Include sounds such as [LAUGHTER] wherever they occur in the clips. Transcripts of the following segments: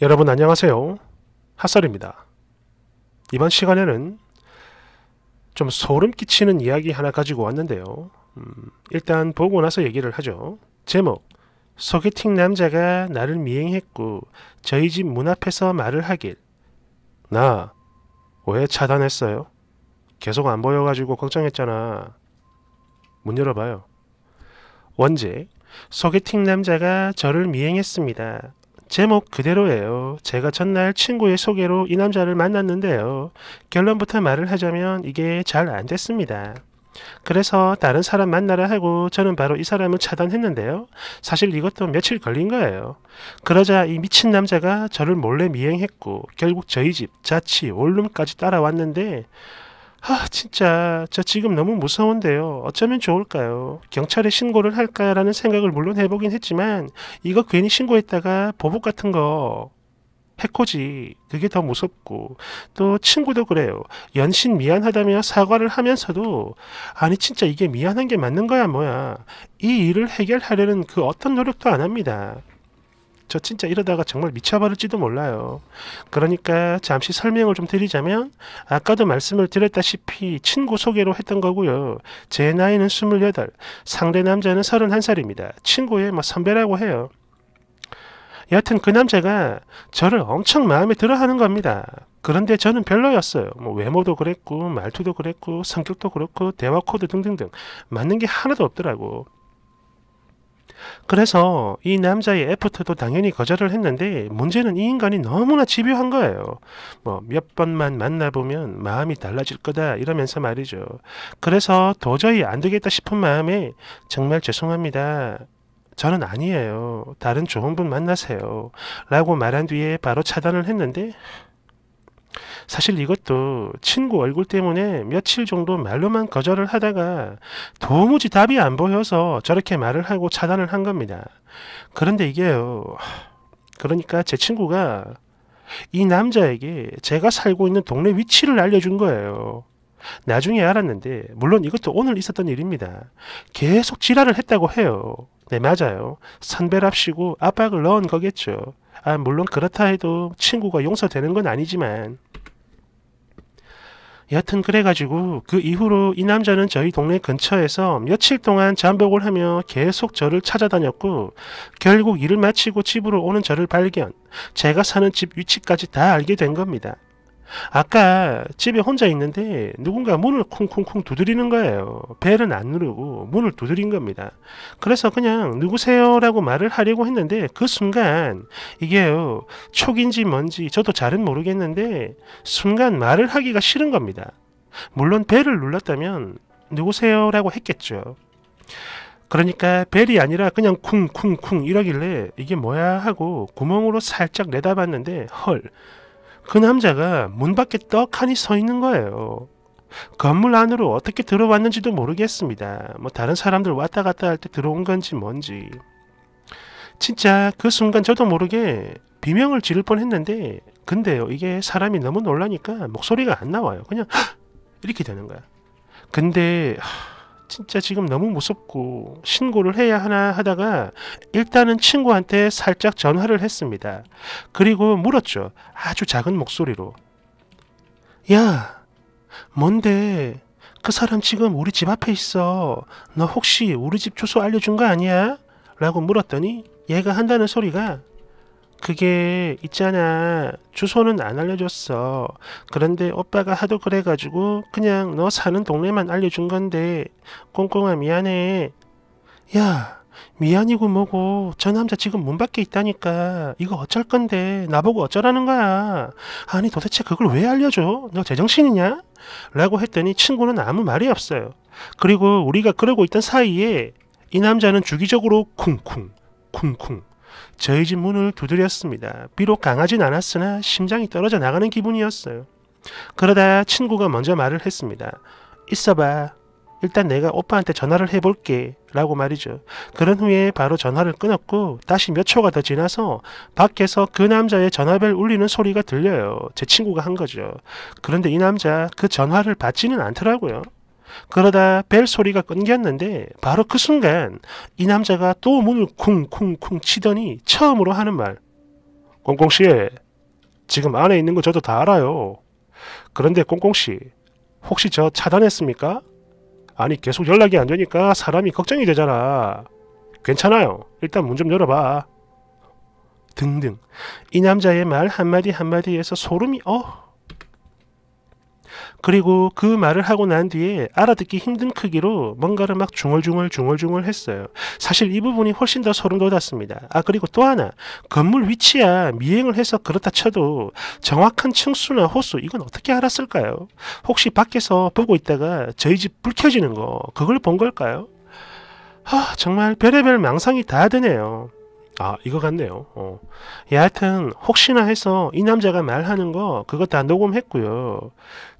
여러분 안녕하세요. 핫설입니다. 이번 시간에는 좀 소름 끼치는 이야기 하나 가지고 왔는데요. 음, 일단 보고 나서 얘기를 하죠. 제목 소개팅 남자가 나를 미행했고 저희 집 문 앞에서 말을 하길 나 왜 차단했어요? 계속 안 보여가지고 걱정했잖아. 문 열어봐요. 원제 소개팅 남자가 저를 미행했습니다. 제목 그대로예요. 제가 첫날 친구의 소개로 이 남자를 만났는데요. 결론부터 말을 하자면 이게 잘 안 됐습니다. 그래서 다른 사람 만나라 하고 저는 바로 이 사람을 차단했는데요. 사실 이것도 며칠 걸린 거예요. 그러자 이 미친 남자가 저를 몰래 미행했고 결국 저희 집, 자취, 원룸까지 따라왔는데 아, 진짜, 저 지금 너무 무서운데요. 어쩌면 좋을까요? 경찰에 신고를 할까라는 생각을 물론 해보긴 했지만, 이거 괜히 신고했다가 보복 같은 거, 해코지, 그게 더 무섭고, 또 친구도 그래요. 연신 미안하다며 사과를 하면서도, 아니, 진짜 이게 미안한 게 맞는 거야, 뭐야. 이 일을 해결하려는 그 어떤 노력도 안 합니다. 저 진짜 이러다가 정말 미쳐버릴지도 몰라요. 그러니까 잠시 설명을 좀 드리자면 아까도 말씀을 드렸다시피 친구 소개로 했던 거고요. 제 나이는 28, 상대 남자는 31살입니다. 친구의 뭐 선배라고 해요. 여하튼 그 남자가 저를 엄청 마음에 들어 하는 겁니다. 그런데 저는 별로였어요. 뭐 외모도 그랬고 말투도 그랬고 성격도 그렇고 대화 코드 등등등 맞는 게 하나도 없더라고. 그래서 이 남자의 애프터도 당연히 거절을 했는데 문제는 이 인간이 너무나 집요한 거예요. 뭐 몇 번만 만나보면 마음이 달라질 거다 이러면서 말이죠. 그래서 도저히 안 되겠다 싶은 마음에 정말 죄송합니다. 저는 아니에요. 다른 좋은 분 만나세요. 라고 말한 뒤에 바로 차단을 했는데 사실 이것도 친구 얼굴 때문에 며칠 정도 말로만 거절을 하다가 도무지 답이 안 보여서 저렇게 말을 하고 차단을 한 겁니다. 그런데 이게요. 그러니까 제 친구가 이 남자에게 제가 살고 있는 동네 위치를 알려준 거예요. 나중에 알았는데 물론 이것도 오늘 있었던 일입니다. 계속 지랄을 했다고 해요. 네 맞아요. 선배랍시고 압박을 넣은 거겠죠. 아 물론 그렇다 해도 친구가 용서되는 건 아니지만 여하튼 그래가지고 그 이후로 이 남자는 저희 동네 근처에서 며칠 동안 잠복을 하며 계속 저를 찾아다녔고 결국 일을 마치고 집으로 오는 저를 발견 제가 사는 집 위치까지 다 알게 된 겁니다. 아까 집에 혼자 있는데 누군가 문을 쿵쿵쿵 두드리는 거예요. 벨은 안 누르고 문을 두드린 겁니다. 그래서 그냥 누구세요? 라고 말을 하려고 했는데 그 순간 이게요. 촉인지 뭔지 저도 잘은 모르겠는데 순간 말을 하기가 싫은 겁니다. 물론 벨을 눌렀다면 누구세요? 라고 했겠죠. 그러니까 벨이 아니라 그냥 쿵쿵쿵 이러길래 이게 뭐야 하고 구멍으로 살짝 내다봤는데 헐그 남자가 문 밖에 떡하니 서 있는 거예요. 건물 안으로 어떻게 들어왔는지도 모르겠습니다. 뭐 다른 사람들 왔다 갔다 할 때 들어온 건지 뭔지. 진짜 그 순간 저도 모르게 비명을 지를 뻔했는데 근데요 이게 사람이 너무 놀라니까 목소리가 안 나와요. 그냥 [GASPS] 이렇게 되는 거야. 근데 진짜 지금 너무 무섭고 신고를 해야 하나 하다가 일단은 친구한테 살짝 전화를 했습니다. 그리고 물었죠. 아주 작은 목소리로. 야, 뭔데? 그 사람 지금 우리 집 앞에 있어. 너 혹시 우리 집 주소 알려준 거 아니야? 라고 물었더니 얘가 한다는 소리가 그게 있잖아 주소는 안 알려줬어 그런데 오빠가 하도 그래가지고 그냥 너 사는 동네만 알려준 건데 꽁꽁아 미안해 야 미안이고 뭐고 저 남자 지금 문 밖에 있다니까 이거 어쩔 건데 나보고 어쩌라는 거야 아니 도대체 그걸 왜 알려줘 너 제정신이냐 라고 했더니 친구는 아무 말이 없어요 그리고 우리가 그러고 있던 사이에 이 남자는 주기적으로 쿵쿵 쿵쿵 저희 집 문을 두드렸습니다. 비록 강하진 않았으나 심장이 떨어져 나가는 기분이었어요. 그러다 친구가 먼저 말을 했습니다. 있어봐. 일단 내가 오빠한테 전화를 해볼게. 라고 말이죠. 그런 후에 바로 전화를 끊었고 다시 몇 초가 더 지나서 밖에서 그 남자의 전화벨 울리는 소리가 들려요. 제 친구가 한 거죠. 그런데 이 남자 그 전화를 받지는 않더라고요. 그러다 벨 소리가 끊겼는데 바로 그 순간 이 남자가 또 문을 쿵쿵쿵 치더니 처음으로 하는 말 꽁꽁씨 지금 안에 있는 거 저도 다 알아요. 그런데 꽁꽁씨 혹시 저 차단했습니까? 아니 계속 연락이 안 되니까 사람이 걱정이 되잖아. 괜찮아요. 일단 문 좀 열어봐. 등등 이 남자의 말 한마디 한마디에서 소름이 어 그리고 그 말을 하고 난 뒤에 알아듣기 힘든 크기로 뭔가를 막 중얼중얼 중얼중얼 했어요. 사실 이 부분이 훨씬 더 소름 돋았습니다. 아 그리고 또 하나 건물 위치야 미행을 해서 그렇다 쳐도 정확한 층수나 호수 이건 어떻게 알았을까요? 혹시 밖에서 보고 있다가 저희 집 불 켜지는 거 그걸 본 걸까요? 아 정말 별의별 망상이 다 드네요. 아 이거 같네요 어. 예, 하여튼 혹시나 해서 이 남자가 말하는 거 그거 다 녹음했고요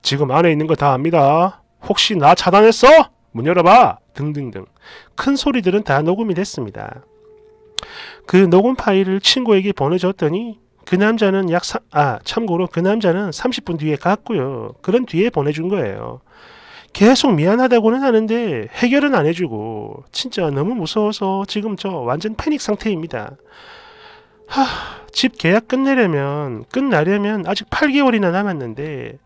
지금 안에 있는 거다 압니다 혹시 나 차단했어? 문 열어봐 등등등 큰 소리들은 다 녹음이 됐습니다 그 녹음 파일을 친구에게 보내줬더니 그 남자는 약, 사, 아, 참고로 그 남자는 30분 뒤에 갔고요. 그런 뒤에 보내준 거예요. 계속 미안하다고는 하는데 해결은 안 해주고 진짜 너무 무서워서 지금 저 완전 패닉 상태입니다. 하, 집 계약 끝내려면 끝나려면 아직 8개월이나 남았는데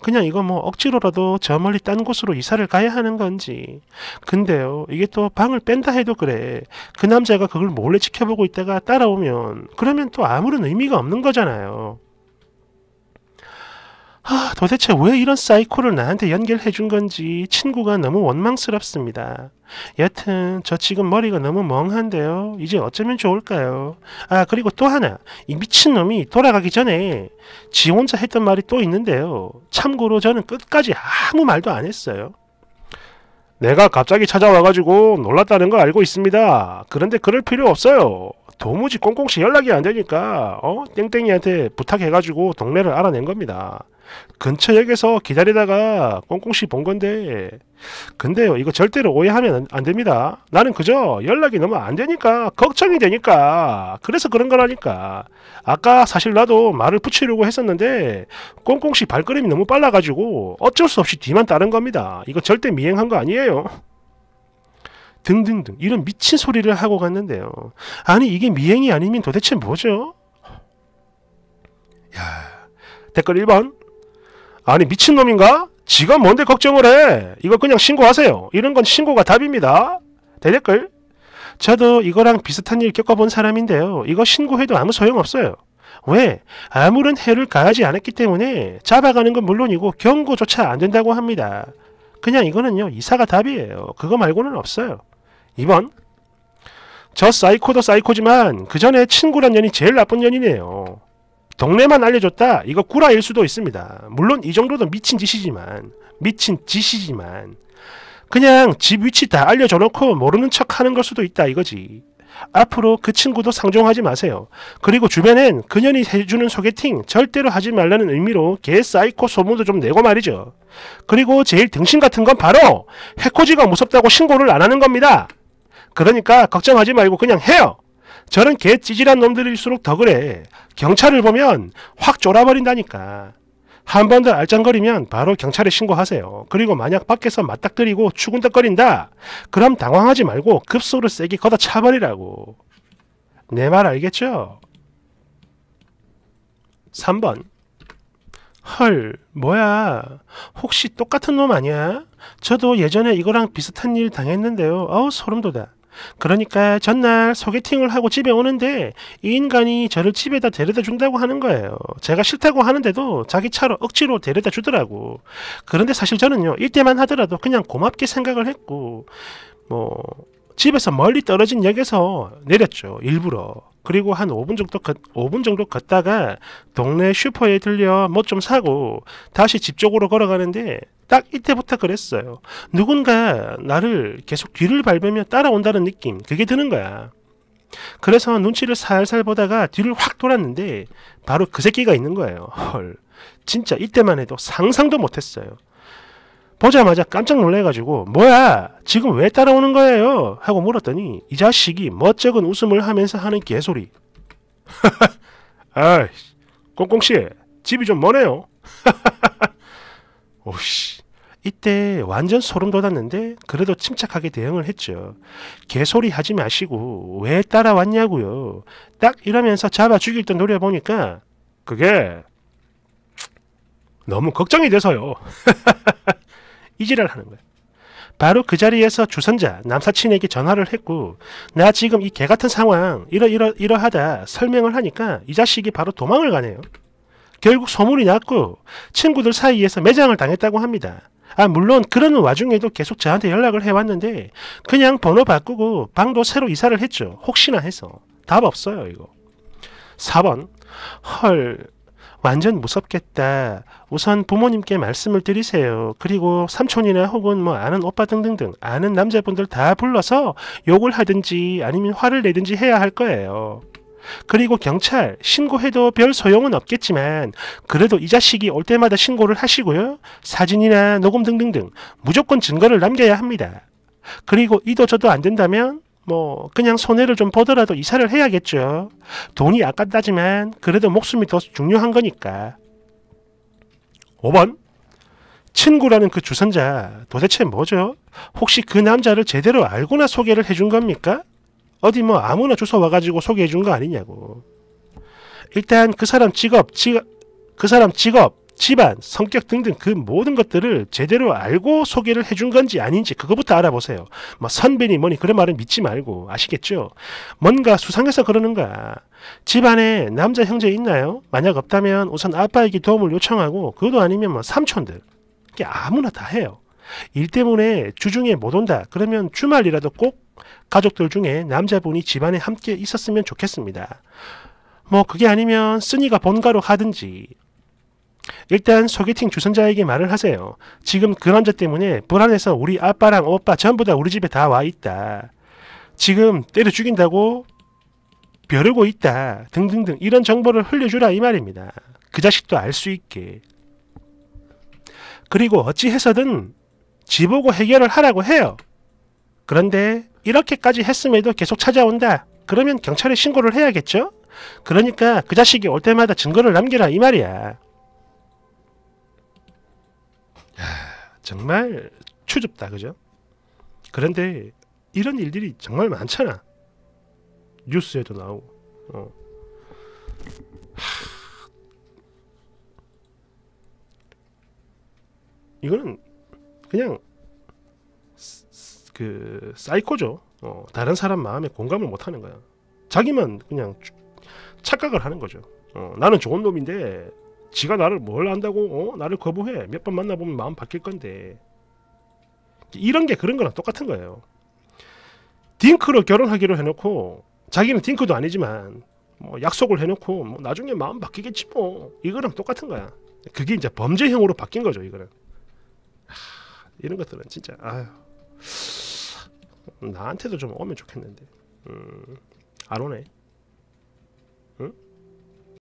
그냥 이거 뭐 억지로라도 저 멀리 딴 곳으로 이사를 가야 하는 건지. 근데요, 이게 또 방을 뺀다 해도 그래. 그 남자가 그걸 몰래 지켜보고 있다가 따라오면, 그러면 또 아무런 의미가 없는 거잖아요. 하, 아, 도대체 왜 이런 사이코를 나한테 연결해 준 건지 친구가 너무 원망스럽습니다. 여튼 저 지금 머리가 너무 멍한데요. 이제 어쩌면 좋을까요? 아 그리고 또 하나 이 미친놈이 돌아가기 전에 지 혼자 했던 말이 또 있는데요. 참고로 저는 끝까지 아무 말도 안 했어요. 내가 갑자기 찾아와가지고 놀랐다는 거 알고 있습니다. 그런데 그럴 필요 없어요. 도무지 꽁꽁씨 연락이 안 되니까 어 땡땡이한테 부탁해가지고 동네를 알아낸 겁니다. 근처역에서 기다리다가 꽁꽁씨 본 건데 근데요 이거 절대로 오해하면 안 됩니다 나는 그저 연락이 너무 안 되니까 걱정이 되니까 그래서 그런 거라니까 아까 사실 나도 말을 붙이려고 했었는데 꽁꽁씨 발걸음이 너무 빨라가지고 어쩔 수 없이 뒤만 따른 겁니다 이거 절대 미행한 거 아니에요 등등등 이런 미친 소리를 하고 갔는데요 아니 이게 미행이 아니면 도대체 뭐죠? 야 댓글 1번 아니 미친놈인가? 지가 뭔데 걱정을 해? 이거 그냥 신고하세요. 이런 건 신고가 답입니다. 대댓글 저도 이거랑 비슷한 일 겪어본 사람인데요. 이거 신고해도 아무 소용없어요. 왜? 아무런 해를 가하지 않았기 때문에 잡아가는 건 물론이고 경고조차 안 된다고 합니다. 그냥 이거는요. 이사가 답이에요. 그거 말고는 없어요. 2번 저 사이코도 사이코지만 그 전에 친구란 년이 제일 나쁜 년이네요. 동네만 알려줬다 이거 구라일 수도 있습니다 물론 이 정도도 미친 짓이지만 미친 짓이지만 그냥 집 위치 다 알려줘 놓고 모르는 척 하는 걸 수도 있다 이거지 앞으로 그 친구도 상종하지 마세요. 그리고 주변엔 그년이 해주는 소개팅 절대로 하지 말라는 의미로 개 사이코 소문도 좀 내고 말이죠. 그리고 제일 등신 같은 건 바로 해코지가 무섭다고 신고를 안 하는 겁니다. 그러니까 걱정하지 말고 그냥 해요. 저는 개 찌질한 놈들일수록 더 그래. 경찰을 보면 확 쫄아버린다니까. 한 번 더 알짱거리면 바로 경찰에 신고하세요. 그리고 만약 밖에서 맞닥뜨리고 추근덕거린다. 그럼 당황하지 말고 급소를 세게 걷어 차버리라고. 내 말 알겠죠? 3번 헐, 뭐야. 혹시 똑같은 놈 아니야? 저도 예전에 이거랑 비슷한 일 당했는데요. 어우, 소름 돋아. 그러니까 전날 소개팅을 하고 집에 오는데 이 인간이 저를 집에다 데려다 준다고 하는 거예요. 제가 싫다고 하는데도 자기 차로 억지로 데려다 주더라고. 그런데 사실 저는요, 이때만 하더라도 그냥 고맙게 생각을 했고, 뭐, 집에서 멀리 떨어진 역에서 내렸죠. 일부러. 그리고 한 5분 정도 걷, 5분 정도 걷다가 동네 슈퍼에 들려 뭐 좀 사고 다시 집 쪽으로 걸어가는데 딱 이때부터 그랬어요. 누군가 나를 계속 뒤를 밟으며 따라온다는 느낌, 그게 드는 거야. 그래서 눈치를 살살 보다가 뒤를 확 돌았는데 바로 그 새끼가 있는 거예요. 헐, 진짜 이때만 해도 상상도 못했어요. 보자마자 깜짝 놀래가지고 뭐야 지금 왜 따라오는 거예요? 하고 물었더니 이 자식이 멋쩍은 웃음을 하면서 하는 개소리. [LAUGHS] 아이, 꽁꽁씨 집이 좀 머네요. [LAUGHS] 오씨, 이때 완전 소름 돋았는데 그래도 침착하게 대응을 했죠. 개소리 하지 마시고 왜 따라왔냐고요. 딱 이러면서 잡아 죽일 듯 노려보니까 그게 너무 걱정이 돼서요. [LAUGHS] 이지랄 하는 거예요. 바로 그 자리에서 주선자 남사친에게 전화를 했고 나 지금 이 개같은 상황 이러 이러 이러하다 설명을 하니까 이 자식이 바로 도망을 가네요. 결국 소문이 났고 친구들 사이에서 매장을 당했다고 합니다. 아, 물론 그런 와중에도 계속 저한테 연락을 해왔는데 그냥 번호 바꾸고 방도 새로 이사를 했죠. 혹시나 해서. 답 없어요, 이거. 4번. 헐. 완전 무섭겠다. 우선 부모님께 말씀을 드리세요. 그리고 삼촌이나 혹은 뭐 아는 오빠 등등등 아는 남자분들 다 불러서 욕을 하든지 아니면 화를 내든지 해야 할 거예요. 그리고 경찰 신고해도 별 소용은 없겠지만 그래도 이 자식이 올 때마다 신고를 하시고요. 사진이나 녹음 등등등 무조건 증거를 남겨야 합니다. 그리고 이도 저도 안 된다면 뭐 그냥 손해를 좀 보더라도 이사를 해야겠죠. 돈이 아깝다지만 그래도 목숨이 더 중요한 거니까. 5번 친구라는 그 주선자 도대체 뭐죠? 혹시 그 남자를 제대로 알고나 소개를 해준 겁니까? 어디 뭐 아무나 주소 와가지고 소개해 준 거 아니냐고. 일단 그 사람 직업, 지, 그 사람 직업, 집안, 성격 등등 그 모든 것들을 제대로 알고 소개를 해준 건지 아닌지 그거부터 알아보세요. 뭐 선배니 뭐니 그런 말은 믿지 말고 아시겠죠? 뭔가 수상해서 그러는가. 집안에 남자 형제 있나요? 만약 없다면 우선 아빠에게 도움을 요청하고 그것도 아니면 뭐 삼촌들. 이게 아무나 다 해요. 일 때문에 주중에 못 온다. 그러면 주말이라도 꼭 가족들 중에 남자분이 집안에 함께 있었으면 좋겠습니다. 뭐 그게 아니면 쓰니가 번가로 하든지 일단 소개팅 주선자에게 말을 하세요. 지금 그 남자 때문에 불안해서 우리 아빠랑 오빠 전부 다 우리 집에 다 와 있다. 지금 때려 죽인다고 벼르고 있다. 등등등 이런 정보를 흘려주라 이 말입니다. 그 자식도 알 수 있게. 그리고 어찌해서든 지보고 해결을 하라고 해요. 그런데 이렇게까지 했음에도 계속 찾아온다. 그러면 경찰에 신고를 해야겠죠? 그러니까 그 자식이 올 때마다 증거를 남기라 이 말이야. 야, 정말 추줍다 그죠? 그런데 이런 일들이 정말 많잖아. 뉴스에도 나오고. 어. 하... 이거는 그냥 그 사이코죠. 어, 다른 사람 마음에 공감을 못하는 거야. 자기만 그냥 착각을 하는 거죠. 어, 나는 좋은 놈인데 지가 나를 뭘 안다고 어? 나를 거부해. 몇 번 만나보면 마음 바뀔 건데 이런 게 그런 거랑 똑같은 거예요. 딩크로 결혼하기로 해놓고 자기는 딩크도 아니지만 뭐 약속을 해놓고 뭐 나중에 마음 바뀌겠지 뭐 이거랑 똑같은 거야. 그게 이제 범죄형으로 바뀐 거죠 이거는. 하, 이런 것들은 진짜 아휴. 나한테도 좀 오면 좋겠는데 음, 안 오네